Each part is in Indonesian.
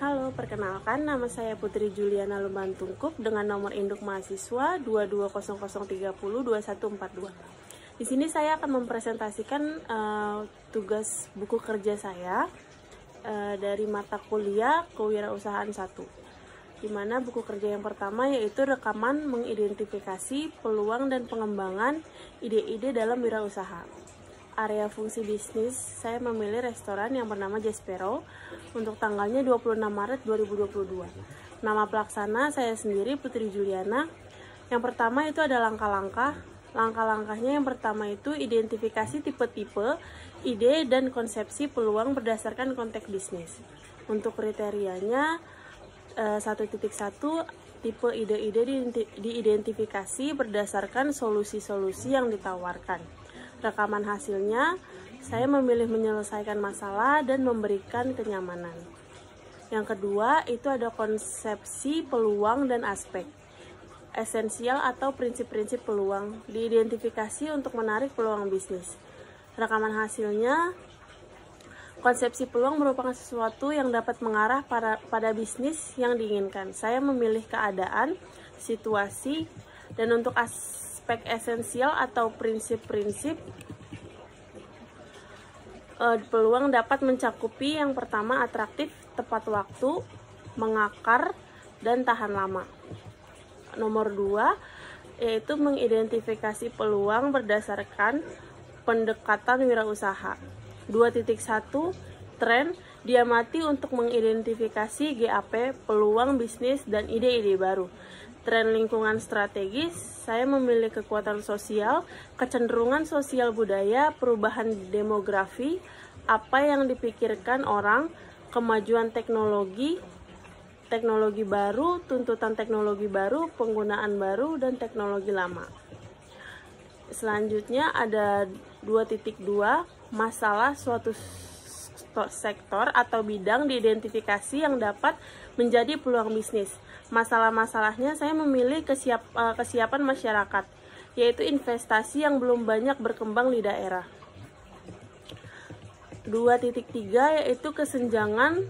Halo, perkenalkan nama saya Putri Juliana Lumban Tungkup dengan nomor induk mahasiswa 2200302142. Di sini saya akan mempresentasikan uh, tugas buku kerja saya uh, dari mata kuliah Kewirausahaan 1. Di mana buku kerja yang pertama yaitu rekaman mengidentifikasi peluang dan pengembangan ide-ide dalam wirausaha area fungsi bisnis, saya memilih restoran yang bernama Jespero untuk tanggalnya 26 Maret 2022. Nama pelaksana saya sendiri Putri Juliana. Yang pertama itu ada langkah-langkah. Langkah-langkahnya yang pertama itu identifikasi tipe-tipe, ide, dan konsepsi peluang berdasarkan konteks bisnis. Untuk kriterianya, 1.1 eh, tipe ide-ide diidentifikasi berdasarkan solusi-solusi yang ditawarkan rekaman hasilnya, saya memilih menyelesaikan masalah dan memberikan kenyamanan. Yang kedua, itu ada konsepsi peluang dan aspek. Esensial atau prinsip-prinsip peluang diidentifikasi untuk menarik peluang bisnis. Rekaman hasilnya, konsepsi peluang merupakan sesuatu yang dapat mengarah pada, pada bisnis yang diinginkan. Saya memilih keadaan, situasi, dan untuk as aspek esensial atau prinsip-prinsip eh, peluang dapat mencakupi yang pertama atraktif, tepat waktu, mengakar, dan tahan lama. Nomor dua, yaitu mengidentifikasi peluang berdasarkan pendekatan wirausaha. 2.1 Tren diamati untuk mengidentifikasi GAP, peluang bisnis, dan ide-ide baru tren lingkungan strategis, saya memilih kekuatan sosial, kecenderungan sosial budaya, perubahan demografi, apa yang dipikirkan orang, kemajuan teknologi, teknologi baru, tuntutan teknologi baru, penggunaan baru, dan teknologi lama. Selanjutnya ada 2.2 masalah suatu sektor atau bidang diidentifikasi yang dapat menjadi peluang bisnis masalah-masalahnya saya memilih kesiap, uh, kesiapan masyarakat yaitu investasi yang belum banyak berkembang di daerah 2.3 yaitu kesenjangan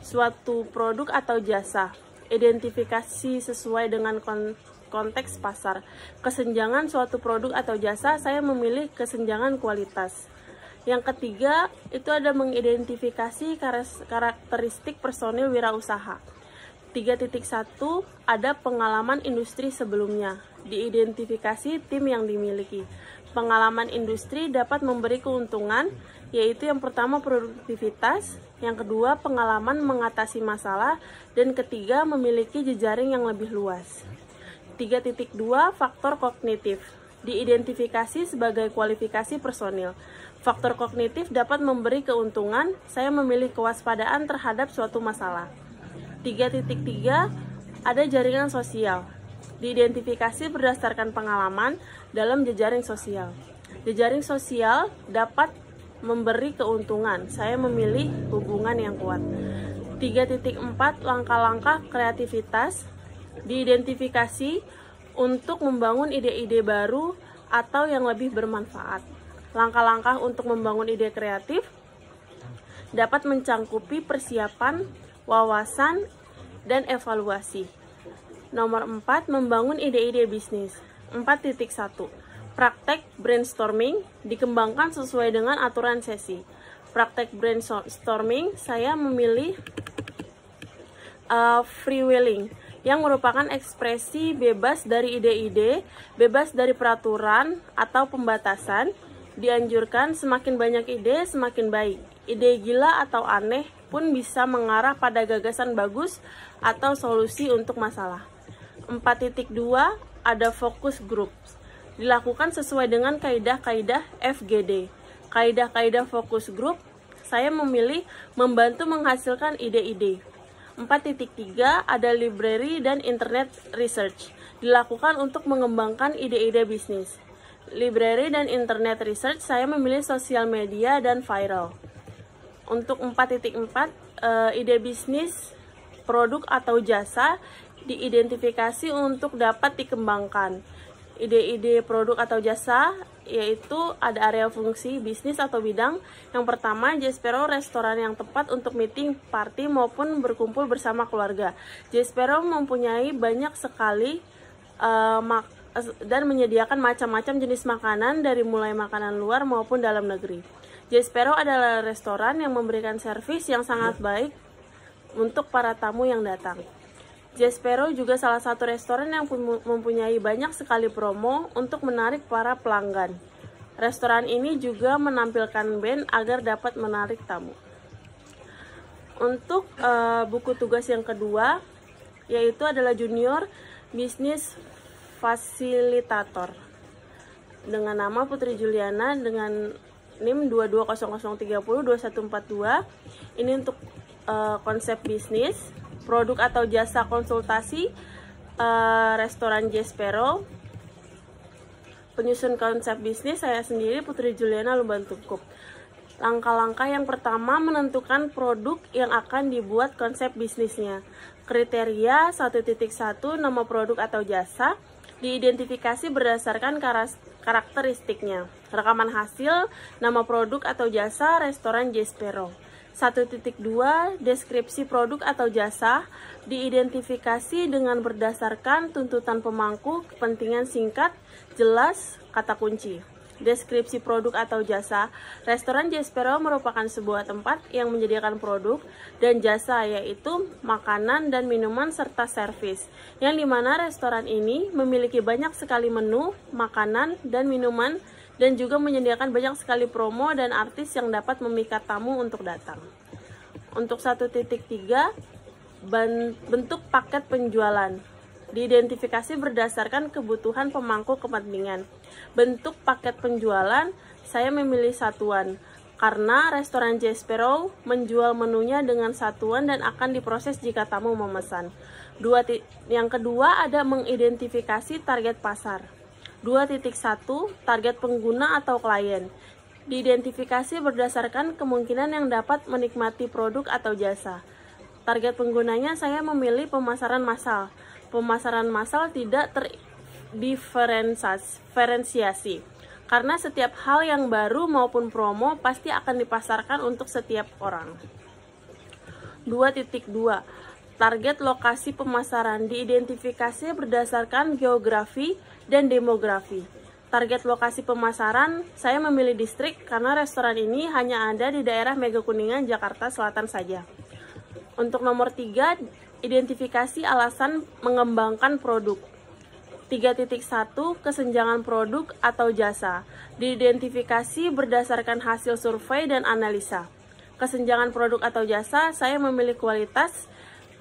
suatu produk atau jasa identifikasi sesuai dengan kon konteks pasar kesenjangan suatu produk atau jasa saya memilih kesenjangan kualitas yang ketiga itu ada mengidentifikasi karakteristik personil wirausaha 3.1 ada pengalaman industri sebelumnya. Diidentifikasi tim yang dimiliki. Pengalaman industri dapat memberi keuntungan, yaitu yang pertama produktivitas, yang kedua pengalaman mengatasi masalah, dan ketiga memiliki jejaring yang lebih luas. 3.2 Faktor kognitif diidentifikasi sebagai kualifikasi personil. Faktor kognitif dapat memberi keuntungan, saya memilih kewaspadaan terhadap suatu masalah. 3.3 ada jaringan sosial. Diidentifikasi berdasarkan pengalaman dalam jejaring sosial. Jejaring sosial dapat memberi keuntungan. Saya memilih hubungan yang kuat. 3.4 langkah-langkah kreativitas diidentifikasi untuk membangun ide-ide baru atau yang lebih bermanfaat. Langkah-langkah untuk membangun ide kreatif dapat mencangkupi persiapan wawasan, dan evaluasi. Nomor 4, membangun ide-ide bisnis. 4.1 Praktek brainstorming dikembangkan sesuai dengan aturan sesi. Praktek brainstorming saya memilih uh, freewheeling yang merupakan ekspresi bebas dari ide-ide, bebas dari peraturan atau pembatasan. Dianjurkan semakin banyak ide semakin baik. Ide gila atau aneh pun bisa mengarah pada gagasan bagus atau solusi untuk masalah. 4.2 ada fokus grup. Dilakukan sesuai dengan kaidah-kaidah FGD. Kaidah-kaidah fokus grup, saya memilih membantu menghasilkan ide-ide. 4.3 ada library dan internet research. Dilakukan untuk mengembangkan ide-ide bisnis. Library dan internet research saya memilih sosial media dan viral. Untuk 4.4, uh, eh, ide bisnis, produk atau jasa diidentifikasi untuk dapat dikembangkan. Ide-ide produk atau jasa yaitu ada area fungsi bisnis atau bidang. Yang pertama, Jespero restoran yang tepat untuk meeting, party maupun berkumpul bersama keluarga. Jespero mempunyai banyak sekali uh, dan menyediakan macam-macam jenis makanan dari mulai makanan luar maupun dalam negeri. Jespero adalah restoran yang memberikan servis yang sangat baik untuk para tamu yang datang. Jespero juga salah satu restoran yang mempunyai banyak sekali promo untuk menarik para pelanggan. Restoran ini juga menampilkan band agar dapat menarik tamu. Untuk uh, buku tugas yang kedua, yaitu adalah junior Business fasilitator dengan nama Putri Juliana dengan NIM 220030 2142. Ini untuk uh, konsep bisnis, produk atau jasa konsultasi uh, restoran Jespero. Penyusun konsep bisnis saya sendiri Putri Juliana Lumban Langkah-langkah yang pertama menentukan produk yang akan dibuat konsep bisnisnya. Kriteria 1.1 nama produk atau jasa diidentifikasi berdasarkan karakteristiknya. Rekaman hasil, nama produk atau jasa restoran Jespero. 1.2 Deskripsi produk atau jasa diidentifikasi dengan berdasarkan tuntutan pemangku kepentingan singkat, jelas, kata kunci. Deskripsi produk atau jasa, restoran Jespero merupakan sebuah tempat yang menyediakan produk dan jasa yaitu makanan dan minuman serta servis, yang dimana restoran ini memiliki banyak sekali menu, makanan, dan minuman dan juga menyediakan banyak sekali promo dan artis yang dapat memikat tamu untuk datang. Untuk 1.3 bentuk paket penjualan diidentifikasi berdasarkan kebutuhan pemangku kepentingan. Bentuk paket penjualan saya memilih satuan karena restoran Jespero menjual menunya dengan satuan dan akan diproses jika tamu memesan. Dua yang kedua ada mengidentifikasi target pasar. 2.1 target pengguna atau klien. Diidentifikasi berdasarkan kemungkinan yang dapat menikmati produk atau jasa. Target penggunanya saya memilih pemasaran massal. Pemasaran massal tidak terdiferensiasi karena setiap hal yang baru maupun promo pasti akan dipasarkan untuk setiap orang. 2.2 Target lokasi pemasaran diidentifikasi berdasarkan geografi dan demografi. Target lokasi pemasaran, saya memilih distrik karena restoran ini hanya ada di daerah Mega Kuningan Jakarta Selatan saja. Untuk nomor tiga, identifikasi alasan mengembangkan produk. 3.1 Kesenjangan produk atau jasa diidentifikasi berdasarkan hasil survei dan analisa. Kesenjangan produk atau jasa, saya memilih kualitas,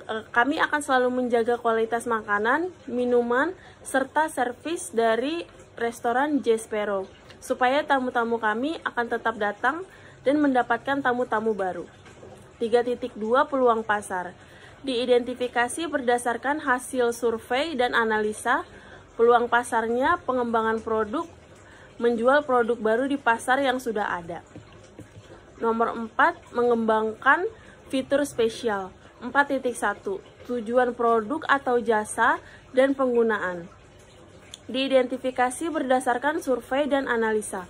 Eh, kami akan selalu menjaga kualitas makanan, minuman, serta servis dari restoran Jespero, supaya tamu-tamu kami akan tetap datang dan mendapatkan tamu-tamu baru. 3.2 Peluang Pasar Diidentifikasi berdasarkan hasil survei dan analisa, peluang pasarnya pengembangan produk, menjual produk baru di pasar yang sudah ada. Nomor 4, mengembangkan fitur spesial 4.1 Tujuan produk atau jasa dan penggunaan Diidentifikasi berdasarkan survei dan analisa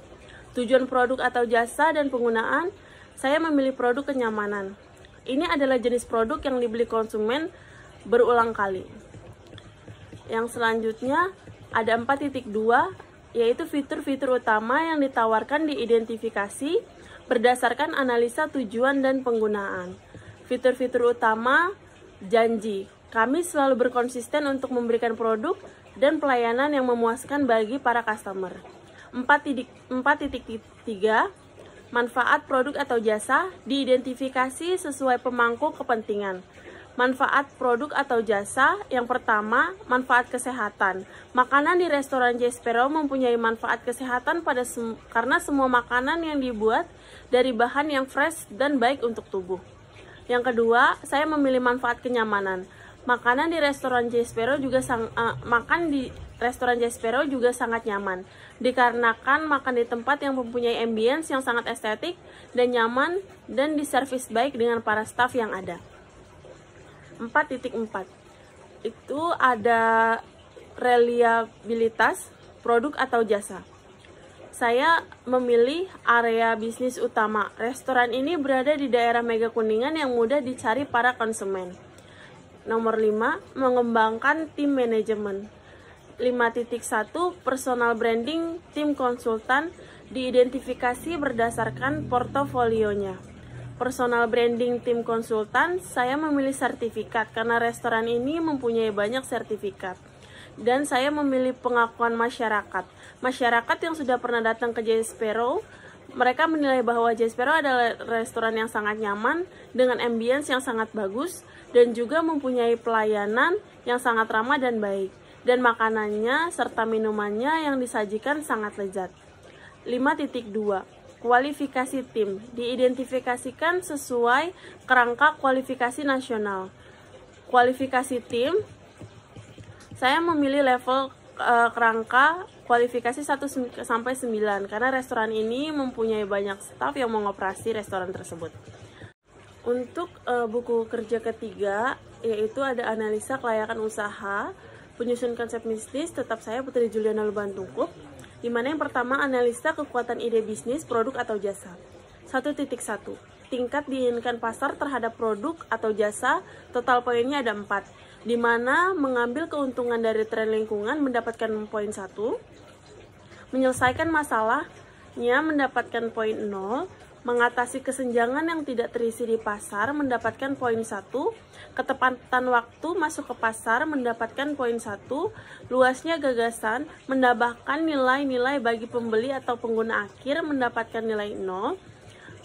Tujuan produk atau jasa dan penggunaan Saya memilih produk kenyamanan Ini adalah jenis produk yang dibeli konsumen berulang kali Yang selanjutnya ada 4.2 yaitu fitur-fitur utama yang ditawarkan diidentifikasi berdasarkan analisa tujuan dan penggunaan. Fitur-fitur utama janji. Kami selalu berkonsisten untuk memberikan produk dan pelayanan yang memuaskan bagi para customer. 4.3 Manfaat produk atau jasa diidentifikasi sesuai pemangku kepentingan. Manfaat produk atau jasa yang pertama, manfaat kesehatan. Makanan di restoran Jespero mempunyai manfaat kesehatan pada sem karena semua makanan yang dibuat dari bahan yang fresh dan baik untuk tubuh. Yang kedua, saya memilih manfaat kenyamanan. Makanan di restoran Jespero juga sang, uh, makan di restoran Jespero juga sangat nyaman. Dikarenakan makan di tempat yang mempunyai ambience yang sangat estetik dan nyaman dan diservis baik dengan para staff yang ada. 4.4 itu ada reliabilitas produk atau jasa saya memilih area bisnis utama. Restoran ini berada di daerah Mega Kuningan yang mudah dicari para konsumen. Nomor 5, mengembangkan tim manajemen. 5.1 Personal branding tim konsultan diidentifikasi berdasarkan portofolionya. Personal branding tim konsultan, saya memilih sertifikat karena restoran ini mempunyai banyak sertifikat dan saya memilih pengakuan masyarakat. Masyarakat yang sudah pernah datang ke Jespero, mereka menilai bahwa Jespero adalah restoran yang sangat nyaman dengan ambience yang sangat bagus dan juga mempunyai pelayanan yang sangat ramah dan baik dan makanannya serta minumannya yang disajikan sangat lezat. 5.2 kualifikasi tim diidentifikasikan sesuai kerangka kualifikasi nasional. Kualifikasi tim saya memilih level uh, kerangka kualifikasi 1 sampai 9 karena restoran ini mempunyai banyak staf yang mengoperasi restoran tersebut. Untuk uh, buku kerja ketiga yaitu ada analisa kelayakan usaha, penyusun konsep bisnis tetap saya Putri Juliana Lubantungkup. Di mana yang pertama analisa kekuatan ide bisnis, produk atau jasa. 1.1 Tingkat diinginkan pasar terhadap produk atau jasa, total poinnya ada 4 di mana mengambil keuntungan dari tren lingkungan mendapatkan poin satu, menyelesaikan masalahnya mendapatkan poin nol, mengatasi kesenjangan yang tidak terisi di pasar mendapatkan poin satu, ketepatan waktu masuk ke pasar mendapatkan poin satu, luasnya gagasan mendapatkan nilai-nilai bagi pembeli atau pengguna akhir mendapatkan nilai nol.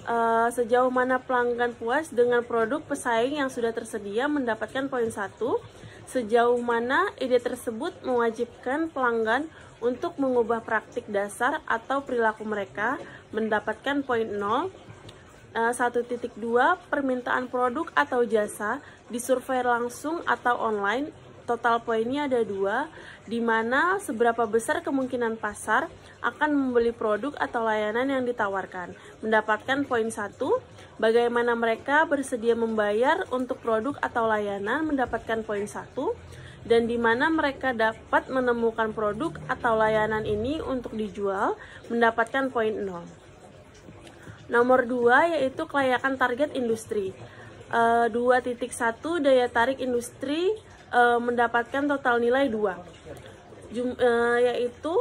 Eh, sejauh mana pelanggan puas dengan produk pesaing yang sudah tersedia mendapatkan poin satu. sejauh mana ide tersebut mewajibkan pelanggan untuk mengubah praktik dasar atau perilaku mereka mendapatkan poin eh, satu titik dua permintaan produk atau jasa disurvei langsung atau online total poinnya ada dua, di mana seberapa besar kemungkinan pasar akan membeli produk atau layanan yang ditawarkan. Mendapatkan poin satu, bagaimana mereka bersedia membayar untuk produk atau layanan mendapatkan poin satu, dan di mana mereka dapat menemukan produk atau layanan ini untuk dijual mendapatkan poin nol. Nomor dua yaitu kelayakan target industri. E, eh, 2.1 daya tarik industri uh, mendapatkan total nilai 2 Jum, uh, yaitu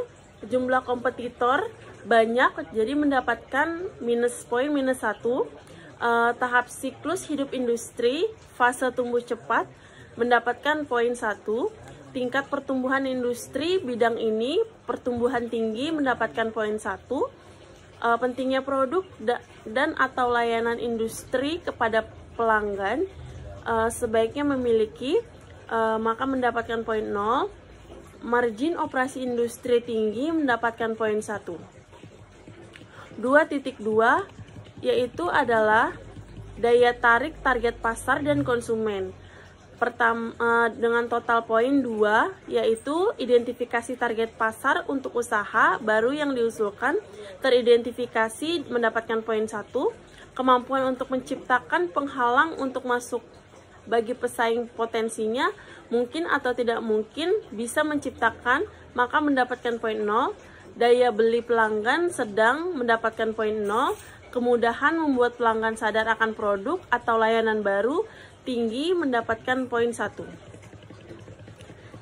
jumlah kompetitor banyak jadi mendapatkan minus poin minus 1 uh, eh, tahap siklus hidup industri fase tumbuh cepat mendapatkan poin 1 tingkat pertumbuhan industri bidang ini pertumbuhan tinggi mendapatkan poin 1 uh, pentingnya produk da dan atau layanan industri kepada pelanggan uh, sebaiknya memiliki Eh, maka mendapatkan poin 0. Margin operasi industri tinggi mendapatkan poin 1. 2.2 yaitu adalah daya tarik target pasar dan konsumen. Pertama, eh, dengan total poin 2 yaitu identifikasi target pasar untuk usaha baru yang diusulkan teridentifikasi mendapatkan poin 1 kemampuan untuk menciptakan penghalang untuk masuk bagi pesaing potensinya mungkin atau tidak mungkin bisa menciptakan maka mendapatkan poin nol daya beli pelanggan sedang mendapatkan poin nol kemudahan membuat pelanggan sadar akan produk atau layanan baru tinggi mendapatkan poin satu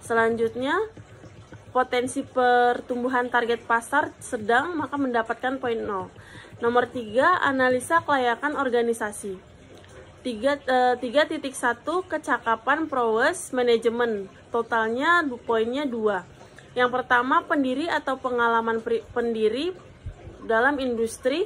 selanjutnya potensi pertumbuhan target pasar sedang maka mendapatkan poin nol Nomor 3, analisa kelayakan organisasi. 3.1 eh, kecakapan prowess manajemen totalnya poinnya 2 yang pertama pendiri atau pengalaman pendiri dalam industri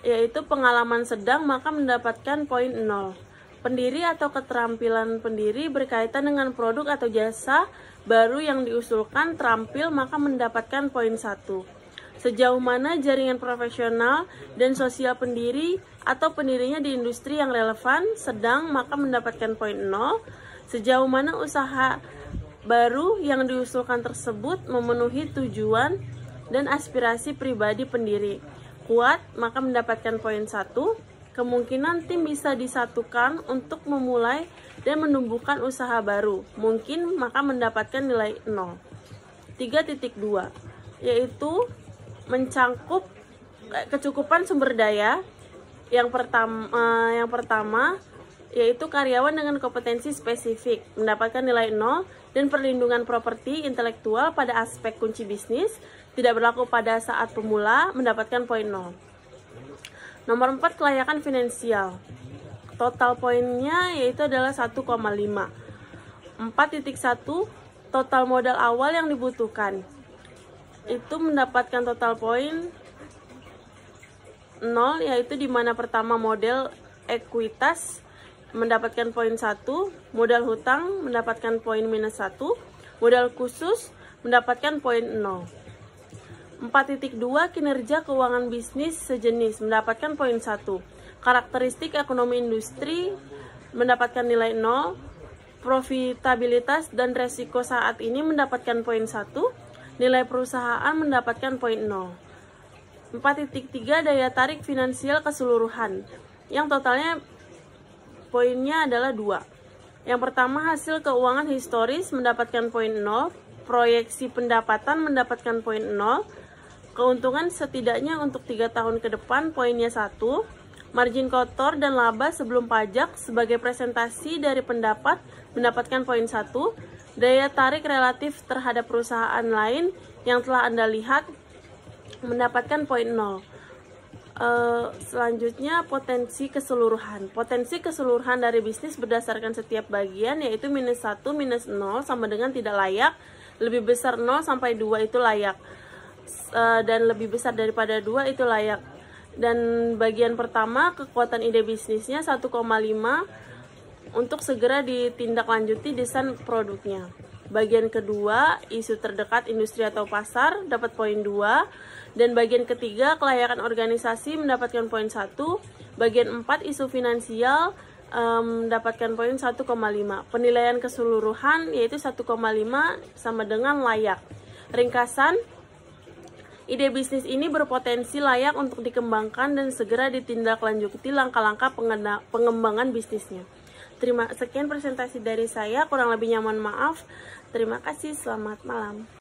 yaitu pengalaman sedang maka mendapatkan poin nol pendiri atau keterampilan pendiri berkaitan dengan produk atau jasa baru yang diusulkan terampil maka mendapatkan poin satu sejauh mana jaringan profesional dan sosial pendiri atau pendirinya di industri yang relevan sedang maka mendapatkan poin 0 sejauh mana usaha baru yang diusulkan tersebut memenuhi tujuan dan aspirasi pribadi pendiri kuat maka mendapatkan poin 1 kemungkinan tim bisa disatukan untuk memulai dan menumbuhkan usaha baru mungkin maka mendapatkan nilai 0 3.2 yaitu mencangkup eh, kecukupan sumber daya yang pertama eh, yang pertama yaitu karyawan dengan kompetensi spesifik mendapatkan nilai nol dan perlindungan properti intelektual pada aspek kunci bisnis tidak berlaku pada saat pemula mendapatkan poin nol. Nomor empat kelayakan finansial. Total poinnya yaitu adalah 1,5. 4.1 total modal awal yang dibutuhkan itu mendapatkan total poin 0 yaitu di mana pertama model ekuitas mendapatkan poin 1, modal hutang mendapatkan poin minus 1, modal khusus mendapatkan poin 0. 4.2 kinerja keuangan bisnis sejenis mendapatkan poin 1. Karakteristik ekonomi industri mendapatkan nilai 0. Profitabilitas dan resiko saat ini mendapatkan poin 1 nilai perusahaan mendapatkan poin 0. 4.3 daya tarik finansial keseluruhan yang totalnya poinnya adalah 2. Yang pertama hasil keuangan historis mendapatkan poin 0, proyeksi pendapatan mendapatkan poin 0, keuntungan setidaknya untuk 3 tahun ke depan poinnya satu, margin kotor dan laba sebelum pajak sebagai presentasi dari pendapat mendapatkan poin satu. Daya tarik relatif terhadap perusahaan lain yang telah Anda lihat mendapatkan poin 0. Eh, selanjutnya potensi keseluruhan. Potensi keseluruhan dari bisnis berdasarkan setiap bagian yaitu minus 1, minus 0 sama dengan tidak layak. Lebih besar 0 sampai 2 itu layak. Eh, dan lebih besar daripada 2 itu layak. Dan bagian pertama kekuatan ide bisnisnya 1,5 untuk segera ditindaklanjuti desain produknya. Bagian kedua, isu terdekat industri atau pasar dapat poin 2 dan bagian ketiga kelayakan organisasi mendapatkan poin 1, bagian 4 isu finansial mendapatkan um, poin 1,5. Penilaian keseluruhan yaitu 1,5 sama dengan layak. Ringkasan Ide bisnis ini berpotensi layak untuk dikembangkan dan segera ditindaklanjuti langkah-langkah pengembangan bisnisnya. Terima sekian presentasi dari saya, kurang lebihnya mohon maaf. Terima kasih, selamat malam.